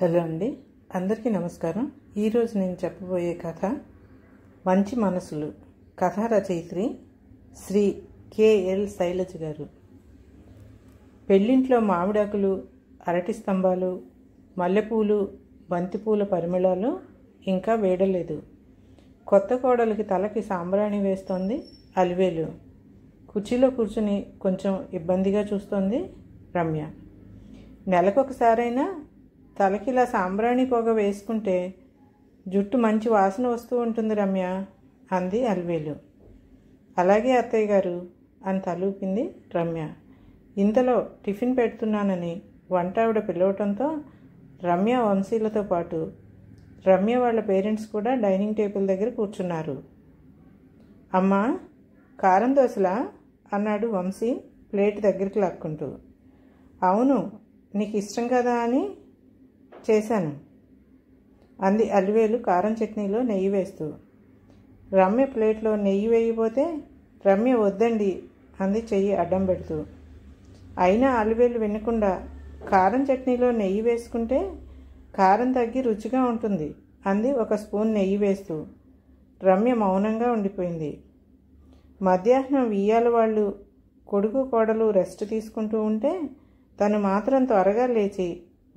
hello అండి అందరికీ నమస్కారం ఈరోజు నేను చెప్పబోయే కథ మంచి మనసులు కథా రచయిత్రి శ్రీ కేఎల్ శైలజ గారు పెళ్ళింట్లో మామిడాకులు అరటి స్తంభాలు మల్లెపూలు బంతిపూల పరిమళాలు ఇంకా వేడలేదు కొత్త కోడలికి తలకి సాంబ్రాణి వేస్తోంది అలివేలు కుర్చీలో కూర్చుని కొంచెం ఇబ్బందిగా చూస్తోంది రమ్య నెలకొకసారైనా తలకిలా సాంబ్రాణి పొగ వేసుకుంటే జుట్టు మంచి వాసన వస్తూ ఉంటుంది రమ్య అంది అల్వేలు అలాగే అత్తయ్య గారు అని తలూపింది రమ్య ఇంతలో టిఫిన్ పెడుతున్నానని వంట ఆవిడ పిలవటంతో రమ్య వంశీలతో పాటు రమ్య వాళ్ళ పేరెంట్స్ కూడా డైనింగ్ టేబుల్ దగ్గర కూర్చున్నారు అమ్మా కారం దోశలా అన్నాడు వంశీ ప్లేట్ దగ్గరికి లాక్కుంటూ అవును నీకు ఇష్టం కదా అని చేశాను అంది అలివేలు కారం చట్నీలో నెయ్యి వేస్తూ రమ్య ప్లేట్లో నెయ్యి వేయబోతే రమ్య వద్దండి అంది చెయ్యి అడ్డం పెడుతూ అయినా అలివేలు వినకుండా కారం చట్నీలో నెయ్యి వేసుకుంటే కారం తగ్గి రుచిగా ఉంటుంది అంది ఒక స్పూన్ నెయ్యి వేస్తూ రమ్య మౌనంగా ఉండిపోయింది మధ్యాహ్నం వియ్యాల వాళ్ళు కొడుకు కోడలు రెస్ట్ తీసుకుంటూ ఉంటే తను మాత్రం త్వరగా లేచి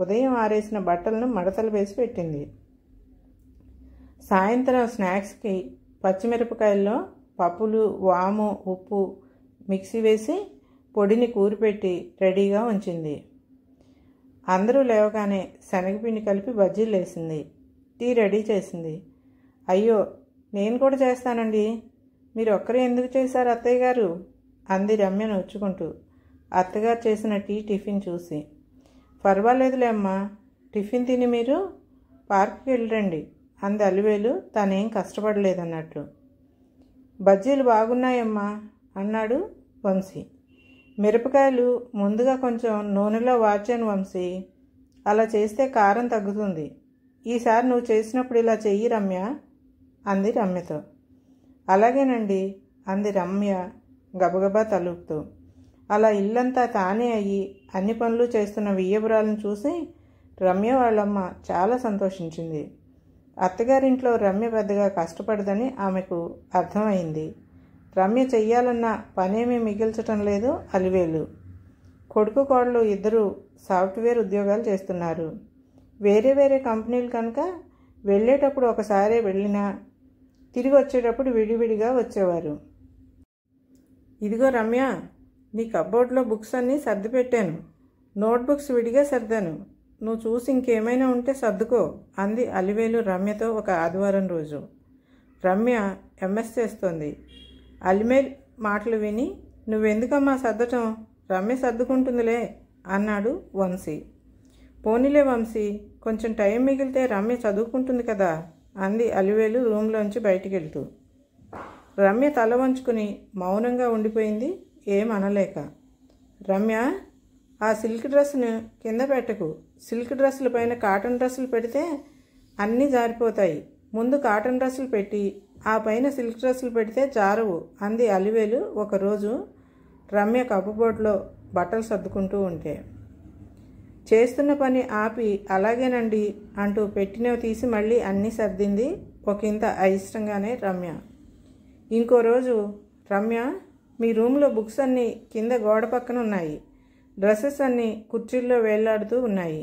ఉదయం ఆరేసిన బట్టలను మడతలు వేసి పెట్టింది సాయంత్రం స్నాక్స్కి పచ్చిమిరపకాయల్లో పప్పులు వాము ఉప్పు మిక్సీ వేసి పొడిని కూరిపెట్టి రెడీగా ఉంచింది అందరూ లేవగానే శనగపిండి కలిపి బజ్జీలు వేసింది టీ రెడీ చేసింది అయ్యో నేను కూడా చేస్తానండి మీరు ఒక్కరే ఎందుకు చేశారు అత్తయ్య గారు అంది రమ్య నొచ్చుకుంటూ అత్తగారు చేసిన టీ టిఫిన్ చూసి పర్వాలేదులే అమ్మా టిఫిన్ తిని మీరు పార్క్కి వెళ్ళండి అంది అలివేలు తనేం కష్టపడలేదన్నట్లు బజ్జీలు బాగున్నాయమ్మా అన్నాడు వంశీ మిరపకాయలు ముందుగా కొంచెం నూనెలో వాచాను వంశీ అలా చేస్తే కారం తగ్గుతుంది ఈసారి నువ్వు చేసినప్పుడు ఇలా చెయ్యి రమ్య అంది రమ్యతో అలాగేనండి అంది రమ్య గబగబా తలుపుతూ అలా ఇల్లంతా తానే అయ్యి అన్ని పనులు చేస్తున్న వియ్యపురాలను చూసి రమ్య వాళ్ళమ్మ చాలా సంతోషించింది అత్తగారింట్లో రమ్య పెద్దగా కష్టపడదని ఆమెకు అర్థమైంది రమ్య చెయ్యాలన్న పనేమీ మిగిల్చటం లేదు అలివేలు కొడుకు కోడలు ఇద్దరు సాఫ్ట్వేర్ ఉద్యోగాలు చేస్తున్నారు వేరే వేరే కంపెనీలు కనుక వెళ్ళేటప్పుడు ఒకసారి వెళ్ళినా తిరిగి వచ్చేటప్పుడు విడివిడిగా వచ్చేవారు ఇదిగో రమ్య నీ కబోర్డ్లో బుక్స్ అన్నీ సర్ది పెట్టాను నోట్బుక్స్ విడిగా సర్దాను నువ్వు చూసి ఇంకేమైనా ఉంటే సర్దుకో అంది అలివేలు రమ్యతో ఒక ఆదివారం రోజు రమ్య ఎంఎస్ చేస్తోంది అలిమేల్ మాటలు విని నువ్వెందుకమ్మా సర్దటం రమ్య సర్దుకుంటుందిలే అన్నాడు వంశీ పోనీలే వంశీ కొంచెం టైం మిగిలితే రమ్య చదువుకుంటుంది కదా అంది అలివేలు రూమ్లోంచి బయటికి వెళ్తూ రమ్య తల వంచుకుని మౌనంగా ఉండిపోయింది ఏమనలేక రమ్య ఆ సిల్క్ డ్రెస్ను కింద పెట్టకు సిల్క్ డ్రెస్సుల పైన కాటన్ డ్రెస్సులు పెడితే అన్నీ జారిపోతాయి ముందు కాటన్ డ్రెస్సులు పెట్టి ఆ పైన సిల్క్ డ్రెస్సులు పెడితే జారవు అంది అలివేలు ఒకరోజు రమ్య కప్పుబోర్డ్లో బట్టలు సర్దుకుంటూ ఉంటే చేస్తున్న పని ఆపి అలాగేనండి అంటూ పెట్టినవి తీసి మళ్ళీ అన్నీ సర్దింది ఒకంత అయిష్టంగానే రమ్య ఇంకో రోజు రమ్య మీ రూమ్లో బుక్స్ అన్నీ కింద గోడ పక్కన ఉన్నాయి డ్రెస్సెస్ అన్నీ కుర్చీల్లో వేలాడుతూ ఉన్నాయి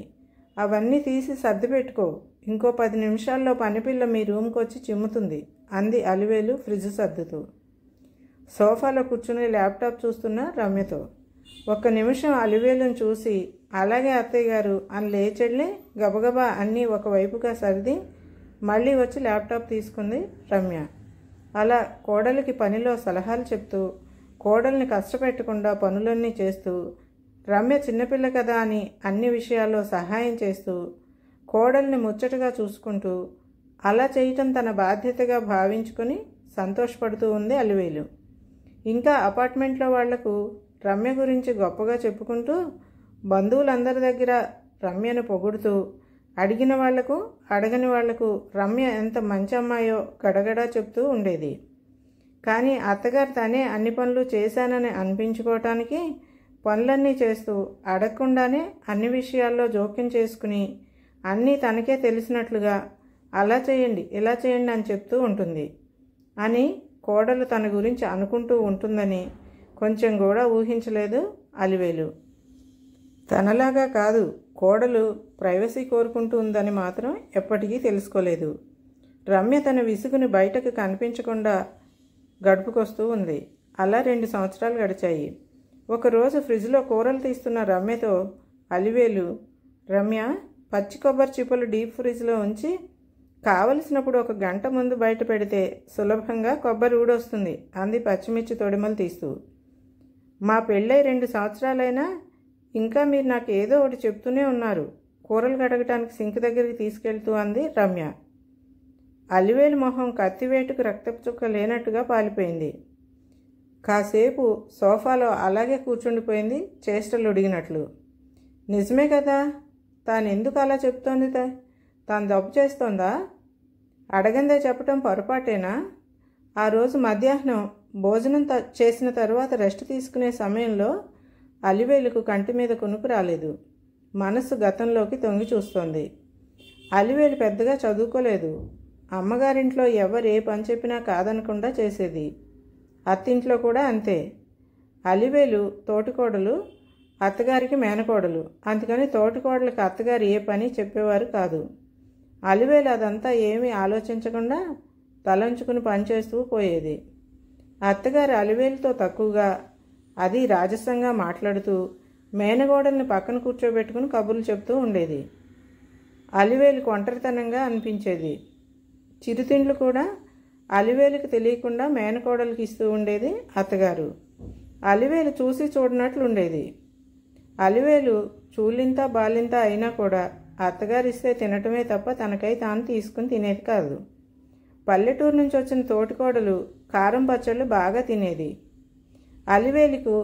అవన్నీ తీసి సర్ది పెట్టుకో ఇంకో పది నిమిషాల్లో పనిపిల్ల మీ రూమ్కి వచ్చి చిమ్ముతుంది అంది అలివేలు ఫ్రిడ్జ్ సర్దుతూ సోఫాలో కూర్చుని ల్యాప్టాప్ చూస్తున్న రమ్యతో ఒక్క నిమిషం అలివేలును చూసి అలాగే అత్తయ్య గారు అని లేచెళ్ళి గబగబా అన్నీ ఒకవైపుగా సర్ది మళ్ళీ వచ్చి ల్యాప్టాప్ తీసుకుంది రమ్య అలా కోడలికి పనిలో సలహాలు చెప్తూ కోడల్ని కష్టపెట్టకుండా పనులన్నీ చేస్తూ రమ్య చిన్నపిల్ల కదా అని అన్ని విషయాల్లో సహాయం చేస్తూ కోడల్ని ముచ్చటగా చూసుకుంటూ అలా చేయటం తన బాధ్యతగా భావించుకుని సంతోషపడుతూ ఉంది అలివేలు ఇంకా అపార్ట్మెంట్లో వాళ్లకు రమ్య గురించి గొప్పగా చెప్పుకుంటూ బంధువులందరి దగ్గర రమ్యను పొగుడుతూ అడిగిన వాళ్లకు అడగని వాళ్లకు రమ్య ఎంత మంచి అమ్మాయో గడగడా చెప్తూ ఉండేది కానీ అత్తగారు తనే అన్ని పనులు చేశానని అనిపించుకోవటానికి పనులన్నీ చేస్తూ అడగకుండానే అన్ని విషయాల్లో జోక్యం చేసుకుని అన్నీ తనకే తెలిసినట్లుగా అలా చేయండి ఇలా చేయండి అని చెప్తూ ఉంటుంది అని కోడలు తన గురించి అనుకుంటూ ఉంటుందని కొంచెం కూడా ఊహించలేదు అలివేలు తనలాగా కాదు కోడలు ప్రైవసీ కోరుకుంటూ ఉందని మాత్రం ఎప్పటికీ తెలుసుకోలేదు రమ్య తన విసుగుని బయటకు కనిపించకుండా గడుపుకొస్తూ ఉంది అలా రెండు సంవత్సరాలు గడిచాయి ఒకరోజు ఫ్రిడ్జ్లో కూరలు తీస్తున్న రమ్యతో అలివేలు రమ్య పచ్చి కొబ్బరి చిప్పలు డీప్ ఫ్రిడ్జ్లో ఉంచి కావలసినప్పుడు ఒక గంట ముందు బయట పెడితే సులభంగా కొబ్బరి ఊడొస్తుంది అంది పచ్చిమిర్చి తొడిమలు తీస్తూ మా పెళ్ళై రెండు సంవత్సరాలైనా ఇంకా మీరు నాకు ఏదో ఒకటి చెప్తూనే ఉన్నారు కూరలు కడగటానికి సింక్ దగ్గరికి తీసుకెళ్తూ అంది రమ్య అలివేలు మొహం కత్తివేటుకు రక్తపు చుక్క లేనట్టుగా పాలిపోయింది కాసేపు సోఫాలో అలాగే కూర్చుండిపోయింది చేష్టలు ఉడిగినట్లు నిజమే కదా తాను ఎందుకు అలా చెప్తోంది తాను దప్పు చేస్తోందా అడగందే చెప్పటం పొరపాటేనా ఆ రోజు మధ్యాహ్నం భోజనం చేసిన తర్వాత రెస్ట్ తీసుకునే సమయంలో అలివేలుకు కంటి మీద కునుకు రాలేదు మనసు గతంలోకి తొంగి చూస్తోంది అలివేలు పెద్దగా చదువుకోలేదు అమ్మగారింట్లో ఎవరు ఏ పని చెప్పినా కాదనకుండా చేసేది అత్తింట్లో కూడా అంతే అలివేలు తోటికోడలు అత్తగారికి మేనకోడలు అందుకని తోటికోడలకు అత్తగారు ఏ పని చెప్పేవారు కాదు అలివేలు అదంతా ఏమీ ఆలోచించకుండా తలంచుకుని పనిచేస్తూ పోయేది అత్తగారు అలివేలుతో తక్కువగా అది రాజసంగా మాట్లాడుతూ మేనగోడల్ని పక్కన కూర్చోబెట్టుకుని కబుర్లు చెప్తూ ఉండేది అలివేలుకు ఒంటరితనంగా అనిపించేది చిరుతిండ్లు కూడా అలివేలుకి తెలియకుండా మేనకోడలకి ఇస్తూ ఉండేది అత్తగారు అలివేలు చూసి చూడనట్లు ఉండేది అలివేలు చూలింత బాలింత అయినా కూడా అత్తగారు ఇస్తే తినటమే తప్ప తనకై తాను తీసుకుని తినేది కాదు పల్లెటూరు నుంచి వచ్చిన తోటికోడలు కారం పచ్చళ్ళు బాగా తినేది అలివేలుకు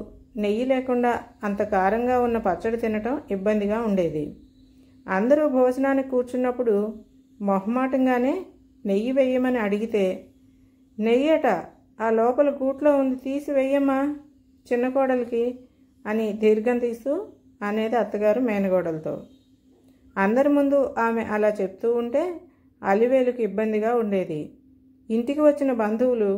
నెయ్యి లేకుండా అంత కారంగా ఉన్న పచ్చడి తినటం ఇబ్బందిగా ఉండేది అందరూ భోజనానికి కూర్చున్నప్పుడు మొహమాటంగానే నెయ్యి వేయమని అడిగితే నెయ్యట ఆ లోపల గూట్లో ఉంది తీసి వెయ్యమ్మా చిన్న కోడలికి అని దీర్ఘం తీస్తూ అనేది అత్తగారు మేనగోడలతో అందరి ముందు ఆమె అలా చెప్తూ ఉంటే అలివేలుకి ఇబ్బందిగా ఉండేది ఇంటికి వచ్చిన బంధువులు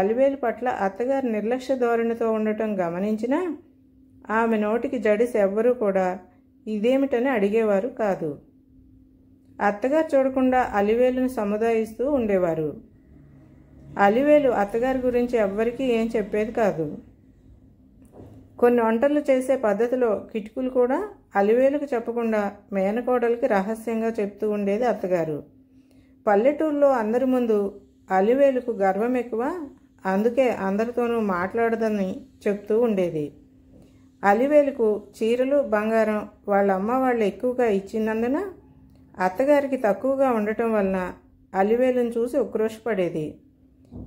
అలివేలు పట్ల అత్తగారు నిర్లక్ష్య ధోరణితో ఉండటం గమనించినా ఆమె నోటికి జడిసి ఎవ్వరూ కూడా ఇదేమిటని అడిగేవారు కాదు అత్తగారు చూడకుండా అలివేలును సముదాయిస్తూ ఉండేవారు అలివేలు అత్తగారి గురించి ఎవ్వరికీ ఏం చెప్పేది కాదు కొన్ని వంటలు చేసే పద్ధతిలో కిటుకులు కూడా అలివేలుకు చెప్పకుండా మేనకోడలకి రహస్యంగా చెప్తూ ఉండేది అత్తగారు పల్లెటూరులో అందరి ముందు అలివేలుకు గర్వం ఎక్కువ అందుకే అందరితోనూ మాట్లాడదని చెప్తూ ఉండేది అలివేలుకు చీరలు బంగారం వాళ్ళ అమ్మ వాళ్ళు ఎక్కువగా ఇచ్చినందున అత్తగారికి తక్కువగా ఉండటం వలన అలివేలును చూసి ఉక్రోషపడేది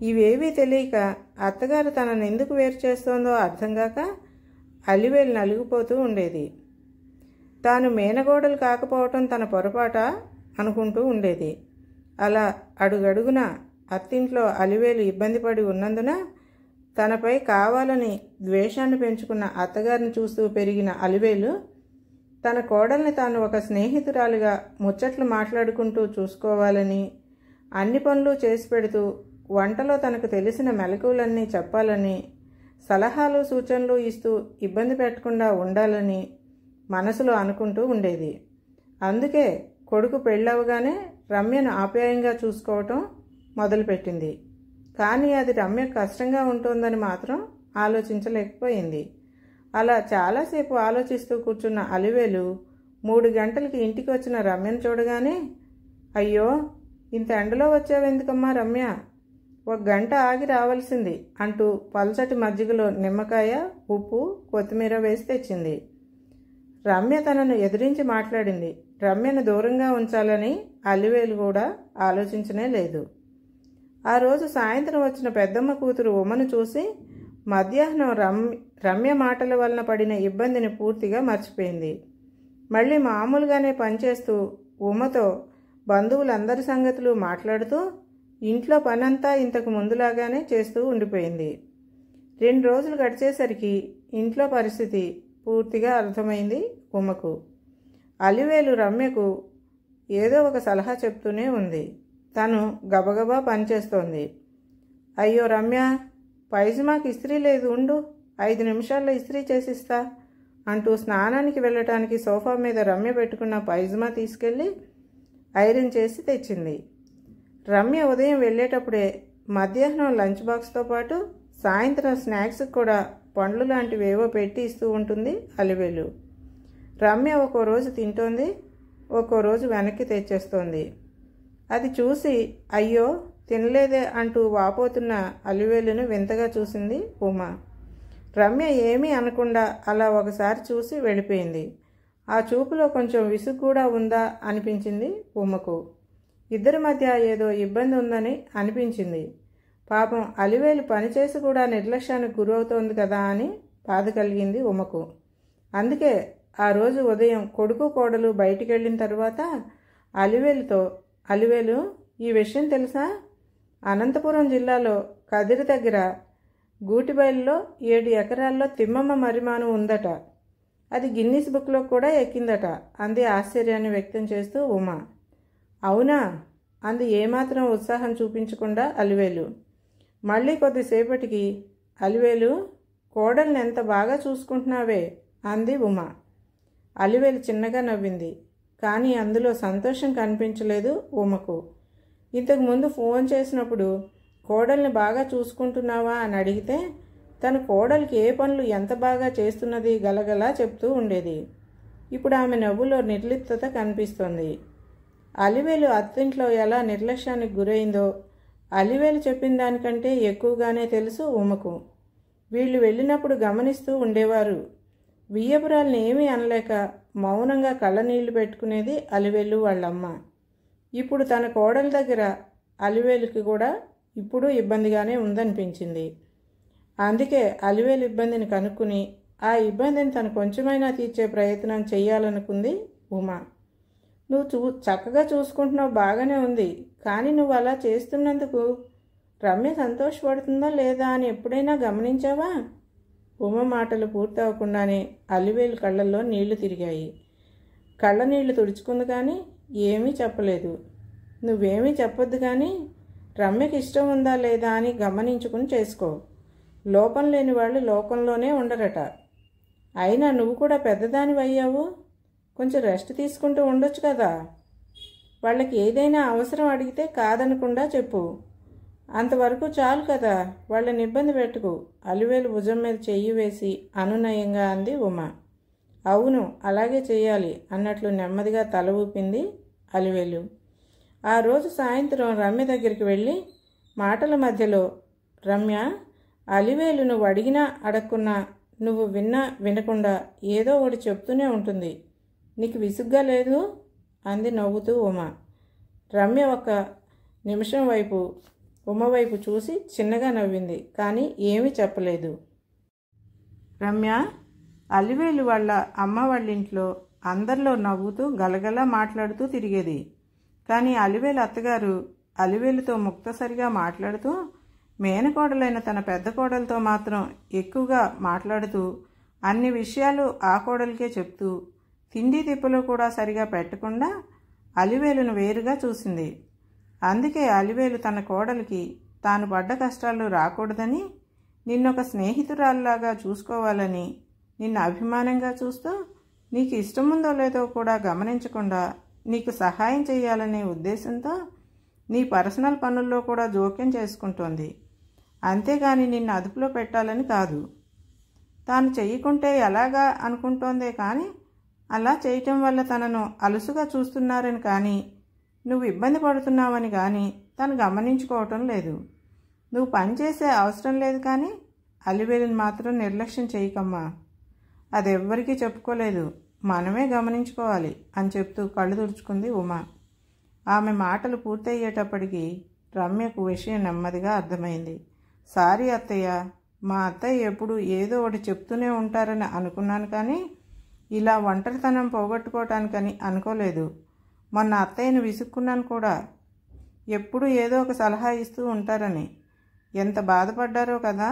ఇవేవీ తెలియక అత్తగారు తనను ఎందుకు వేరు చేస్తోందో అర్థం కాక అలివేలు నలిగిపోతూ ఉండేది తాను మేనగోడలు కాకపోవటం తన పొరపాట అనుకుంటూ ఉండేది అలా అడుగడుగున అత్తింట్లో అలివేలు ఇబ్బంది పడి ఉన్నందున తనపై కావాలని ద్వేషాన్ని పెంచుకున్న అత్తగారిని చూస్తూ పెరిగిన అలివేలు తన కోడల్ని తాను ఒక స్నేహితురాలుగా ముచ్చట్లు మాట్లాడుకుంటూ చూసుకోవాలని అన్ని పనులు చేసి పెడుతూ వంటలో తనకు తెలిసిన మెలకువలన్నీ చెప్పాలని సలహాలు సూచనలు ఇస్తూ ఇబ్బంది పెట్టకుండా ఉండాలని మనసులో అనుకుంటూ ఉండేది అందుకే కొడుకు పెళ్ళవగానే రమ్యను ఆప్యాయంగా చూసుకోవటం మొదలుపెట్టింది కానీ అది రమ్య కష్టంగా ఉంటుందని మాత్రం ఆలోచించలేకపోయింది అలా చాలాసేపు ఆలోచిస్తూ కూర్చున్న అలివేలు మూడు గంటలకి ఇంటికి వచ్చిన రమ్యను చూడగానే అయ్యో ఇంత ఎండలో వచ్చావెందుకమ్మా రమ్య ఒక గంట ఆగి రావాల్సింది అంటూ పల్చటి మజ్జిగలో నిమ్మకాయ ఉప్పు కొత్తిమీర వేసి తెచ్చింది రమ్య తనను ఎదిరించి మాట్లాడింది రమ్యను దూరంగా ఉంచాలని అలివేలు కూడా ఆలోచించనే లేదు ఆ రోజు సాయంత్రం వచ్చిన పెద్దమ్మ కూతురు ఉమ్మను చూసి మధ్యాహ్నం రమ్ రమ్య మాటల వలన పడిన ఇబ్బందిని పూర్తిగా మర్చిపోయింది మళ్ళీ మామూలుగానే పనిచేస్తూ ఉమతో బంధువులందరి సంగతులు మాట్లాడుతూ ఇంట్లో పనంతా ఇంతకు ముందులాగానే చేస్తూ ఉండిపోయింది రెండు రోజులు గడిచేసరికి ఇంట్లో పరిస్థితి పూర్తిగా అర్థమైంది ఉమకు అలివేలు రమ్యకు ఏదో ఒక సలహా చెప్తూనే ఉంది తను గబగబా పనిచేస్తోంది అయ్యో రమ్య పైజుమాకి ఇస్త్రీ లేదు ఉండు ఐదు నిమిషాల్లో ఇస్త్రీ చేసిస్తా అంటూ స్నానానికి వెళ్ళటానికి సోఫా మీద రమ్య పెట్టుకున్న పైజుమా తీసుకెళ్ళి ఐరన్ చేసి తెచ్చింది రమ్య ఉదయం వెళ్ళేటప్పుడే మధ్యాహ్నం లంచ్ బాక్స్తో పాటు సాయంత్రం స్నాక్స్ కూడా పండ్లు లాంటివి ఏవో పెట్టి ఇస్తూ ఉంటుంది అలివేలు రమ్య ఒక్కో రోజు తింటోంది ఒక్కో రోజు వెనక్కి తెచ్చేస్తోంది అది చూసి అయ్యో తినలేదే అంటూ వాపోతున్న అలివేలును వింతగా చూసింది ఉమ రమ్య ఏమీ అనకుండా అలా ఒకసారి చూసి వెళ్ళిపోయింది ఆ చూపులో కొంచెం విసుగు కూడా ఉందా అనిపించింది ఉమ్మకు ఇద్దరి మధ్య ఏదో ఇబ్బంది ఉందని అనిపించింది పాపం అలివేలు పనిచేసి కూడా నిర్లక్ష్యానికి గురవుతోంది కదా అని బాధ కలిగింది ఉమ్మకు అందుకే ఆ రోజు ఉదయం కొడుకు కోడలు బయటికి వెళ్ళిన తర్వాత అలివేలుతో అలివేలు ఈ విషయం తెలుసా అనంతపురం జిల్లాలో కదిరి దగ్గర గూటిబైల్లో ఏడు ఎకరాల్లో తిమ్మమ్మ మరిమాను ఉందట అది గిన్నీస్ బుక్లో కూడా ఎక్కిందట అంది ఆశ్చర్యాన్ని వ్యక్తం చేస్తూ ఉమా అవునా అంది ఏమాత్రం ఉత్సాహం చూపించకుండా అలివేలు మళ్ళీ కొద్దిసేపటికి అలివేలు కోడల్ని ఎంత బాగా చూసుకుంటున్నావే అంది ఉమా అలివేలు చిన్నగా నవ్వింది కానీ అందులో సంతోషం కనిపించలేదు ఉమకు ఇంతకుముందు ఫోన్ చేసినప్పుడు కోడల్ని బాగా చూసుకుంటున్నావా అని అడిగితే తన కోడలికి ఏ పనులు ఎంత బాగా చేస్తున్నది గలగలా చెప్తూ ఉండేది ఇప్పుడు ఆమె నవ్వులో నిర్లిప్తత కనిపిస్తోంది అలివేలు అత్తింట్లో ఎలా నిర్లక్ష్యానికి గురైందో అలివేలు చెప్పిన దానికంటే ఎక్కువగానే తెలుసు ఉమకు వీళ్ళు వెళ్ళినప్పుడు గమనిస్తూ ఉండేవారు వియ్యపురాల్ని ఏమీ అనలేక మౌనంగా కళ్ళనీళ్లు పెట్టుకునేది అలివేలు వాళ్ళమ్మ ఇప్పుడు తన కోడల దగ్గర అలివేలుకి కూడా ఇప్పుడు ఇబ్బందిగానే ఉందనిపించింది అందుకే అలివేలు ఇబ్బందిని కనుక్కుని ఆ ఇబ్బందిని తను కొంచెమైనా తీర్చే ప్రయత్నం చేయాలనుకుంది ఉమా నువ్వు చూ చక్కగా చూసుకుంటున్నావు బాగానే ఉంది కానీ నువ్వు అలా చేస్తున్నందుకు రమ్య సంతోషపడుతుందా లేదా అని ఎప్పుడైనా గమనించావా ఉమ మాటలు పూర్తవకుండానే అలివేలు కళ్ళల్లో నీళ్లు తిరిగాయి కళ్ళ నీళ్లు తుడుచుకుంది కానీ ఏమీ చెప్పలేదు నువ్వేమీ చెప్పొద్దు కానీ రమ్యకి ఇష్టం ఉందా లేదా అని గమనించుకుని చేసుకో లోపం లేని వాళ్ళు లోకంలోనే ఉండరట అయినా నువ్వు కూడా పెద్దదానివి అయ్యావు కొంచెం రెస్ట్ తీసుకుంటూ ఉండొచ్చు కదా వాళ్ళకి ఏదైనా అవసరం అడిగితే కాదనకుండా చెప్పు అంతవరకు చాలు కదా వాళ్ళని ఇబ్బంది పెట్టుకు అలివేలు భుజం మీద చెయ్యి వేసి అనునయంగా అంది ఉమా అవును అలాగే చేయాలి అన్నట్లు నెమ్మదిగా తల ఊపింది అలివేలు ఆ రోజు సాయంత్రం రమ్య దగ్గరికి వెళ్ళి మాటల మధ్యలో రమ్య అలివేలు నువ్వు అడిగినా అడగకున్నా నువ్వు విన్నా వినకుండా ఏదో ఒకటి చెప్తూనే ఉంటుంది నీకు విసుగ్గా లేదు అంది నవ్వుతూ ఉమ రమ్య ఒక నిమిషం వైపు ఉమ వైపు చూసి చిన్నగా నవ్వింది కానీ ఏమీ చెప్పలేదు రమ్య అలివేలు వాళ్ళ అమ్మ వాళ్ళ ఇంట్లో అందరిలో నవ్వుతూ గలగలా మాట్లాడుతూ తిరిగేది కానీ అలివేలు అత్తగారు అలివేలుతో ముక్తసరిగా మాట్లాడుతూ మేనకోడలైన తన పెద్ద కోడలతో మాత్రం ఎక్కువగా మాట్లాడుతూ అన్ని విషయాలు ఆ కోడలికే చెప్తూ తిండి తిప్పలు కూడా సరిగా పెట్టకుండా అలివేలును వేరుగా చూసింది అందుకే అలివేలు తన కోడలికి తాను పడ్డ కష్టాలు రాకూడదని నిన్నొక స్నేహితురాల్లాగా చూసుకోవాలని నిన్ను అభిమానంగా చూస్తూ నీకు ఇష్టముందో లేదో కూడా గమనించకుండా నీకు సహాయం చేయాలనే ఉద్దేశంతో నీ పర్సనల్ పనుల్లో కూడా జోక్యం చేసుకుంటోంది అంతేగాని నిన్ను అదుపులో పెట్టాలని కాదు తాను చేయకుంటే ఎలాగా అనుకుంటోందే కానీ అలా చేయటం వల్ల తనను అలుసుగా చూస్తున్నారని కానీ నువ్వు ఇబ్బంది పడుతున్నావని కానీ తను గమనించుకోవటం లేదు నువ్వు పనిచేసే అవసరం లేదు కానీ అలివేలిని మాత్రం నిర్లక్ష్యం చేయకమ్మా అది ఎవ్వరికీ చెప్పుకోలేదు మనమే గమనించుకోవాలి అని చెప్తూ కళ్ళు తుడుచుకుంది ఉమా ఆమె మాటలు పూర్తయ్యేటప్పటికీ రమ్యకు విషయం నెమ్మదిగా అర్థమైంది సారీ అత్తయ్య మా అత్తయ్య ఎప్పుడు ఏదో ఒకటి చెప్తూనే ఉంటారని అనుకున్నాను కానీ ఇలా ఒంటరితనం పోగొట్టుకోవటానికని అనుకోలేదు మొన్న అత్తయ్యను విసుక్కున్నాను కూడా ఎప్పుడు ఏదో ఒక సలహా ఇస్తూ ఉంటారని ఎంత బాధపడ్డారో కదా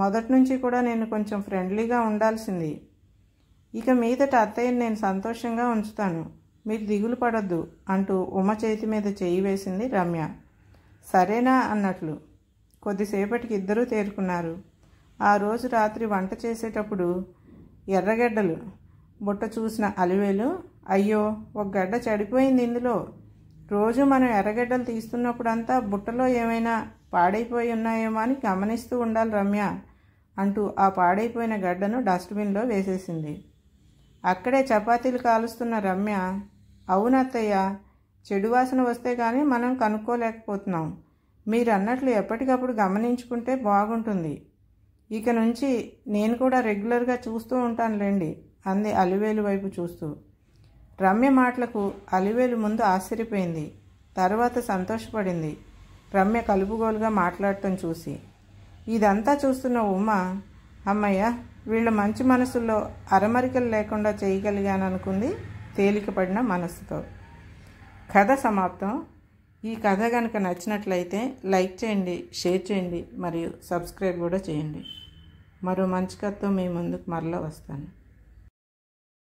మొదటి నుంచి కూడా నేను కొంచెం ఫ్రెండ్లీగా ఉండాల్సింది ఇక మీదట అత్తయ్యని నేను సంతోషంగా ఉంచుతాను మీరు దిగులు పడద్దు అంటూ ఉమ చేతి మీద చేయి వేసింది రమ్య సరేనా అన్నట్లు కొద్దిసేపటికి ఇద్దరూ తేరుకున్నారు ఆ రోజు రాత్రి వంట చేసేటప్పుడు ఎర్రగడ్డలు బుట్ట చూసిన అలివేలు అయ్యో ఒక గడ్డ చెడిపోయింది ఇందులో రోజు మనం ఎర్రగడ్డలు తీస్తున్నప్పుడంతా బుట్టలో ఏమైనా పాడైపోయి ఉన్నాయేమో అని గమనిస్తూ ఉండాలి రమ్య అంటూ ఆ పాడైపోయిన గడ్డను డస్ట్బిన్లో వేసేసింది అక్కడే చపాతీలు కాలుస్తున్న రమ్య అవునత్తయ్య చెడు వాసన వస్తే కానీ మనం కనుక్కోలేకపోతున్నాం మీరు అన్నట్లు ఎప్పటికప్పుడు గమనించుకుంటే బాగుంటుంది ఇక నుంచి నేను కూడా రెగ్యులర్గా చూస్తూ ఉంటానులేండి అంది అలివేలు వైపు చూస్తూ రమ్య మాటలకు అలివేలు ముందు ఆశ్చర్యపోయింది తర్వాత సంతోషపడింది రమ్య కలుపుగోలుగా మాట్లాడటం చూసి ఇదంతా చూస్తున్న ఉమ్మ అమ్మయ్య వీళ్ళ మంచి మనసుల్లో అరమరికలు లేకుండా చేయగలిగాననుకుంది తేలికపడిన మనసుతో కథ సమాప్తం ఈ కథ కనుక నచ్చినట్లయితే లైక్ చేయండి షేర్ చేయండి మరియు సబ్స్క్రైబ్ కూడా చేయండి మరో మంచి కథతో మీ ముందుకు మరలా వస్తాను